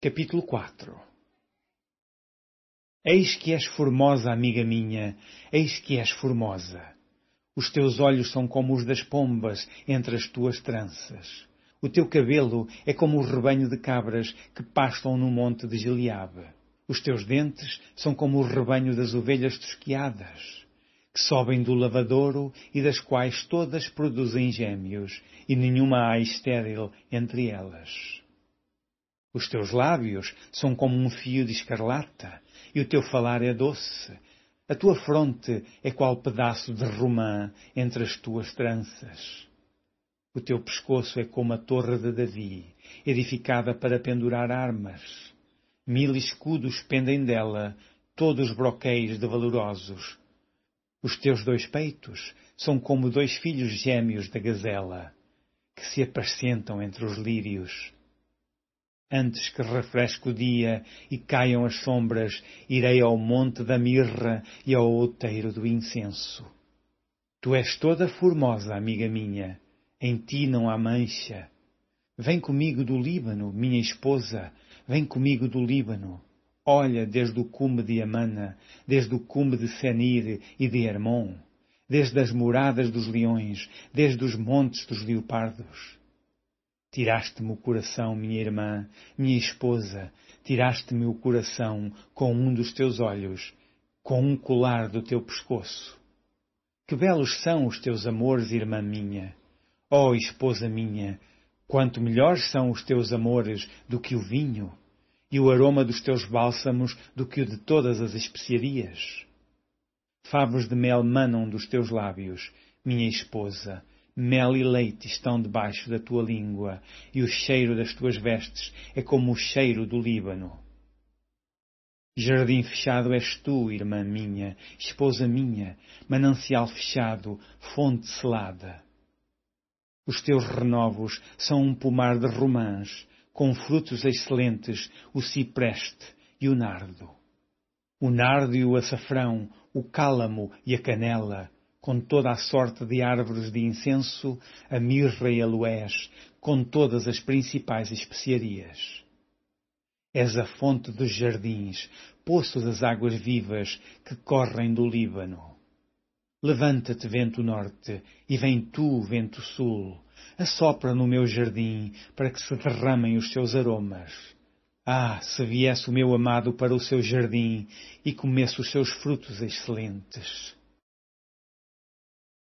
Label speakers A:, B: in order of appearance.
A: Capítulo 4 Eis que és formosa, amiga minha, eis que és formosa. Os teus olhos são como os das pombas entre as tuas tranças. O teu cabelo é como o rebanho de cabras que pastam no monte de Gileabe. Os teus dentes são como o rebanho das ovelhas tosquiadas, que sobem do lavadouro e das quais todas produzem gêmeos, e nenhuma há estéril entre elas. Os teus lábios são como um fio de escarlata, e o teu falar é doce. A tua fronte é qual pedaço de romã entre as tuas tranças. O teu pescoço é como a torre de Davi, edificada para pendurar armas. Mil escudos pendem dela, todos broqueis de valorosos. Os teus dois peitos são como dois filhos gêmeos da gazela, que se apacentam entre os lírios. Antes que refresque o dia e caiam as sombras, irei ao monte da mirra e ao outeiro do incenso. Tu és toda formosa, amiga minha, em ti não há mancha. Vem comigo do Líbano, minha esposa, vem comigo do Líbano. Olha desde o cume de Amana, desde o cume de Senir e de Hermon, desde as moradas dos leões, desde os montes dos leopardos. Tiraste-me o coração, minha irmã, minha esposa, tiraste-me o coração com um dos teus olhos, com um colar do teu pescoço. Que belos são os teus amores, irmã minha! Oh, esposa minha, quanto melhores são os teus amores do que o vinho, e o aroma dos teus bálsamos do que o de todas as especiarias. Favos de mel manam dos teus lábios, minha esposa, Mel e leite estão debaixo da tua língua, e o cheiro das tuas vestes é como o cheiro do Líbano. Jardim fechado és tu, irmã minha, esposa minha, manancial fechado, fonte selada. Os teus renovos são um pomar de romãs, com frutos excelentes, o cipreste e o nardo. O nardo e o açafrão, o cálamo e a canela, com toda a sorte de árvores de incenso, a mirra e aloés, com todas as principais especiarias. És a fonte dos jardins, poço das águas vivas que correm do Líbano. Levanta-te, vento norte, e vem tu, vento sul, assopra no meu jardim para que se derramem os seus aromas. Ah, se viesse o meu amado para o seu jardim e comesse os seus frutos excelentes!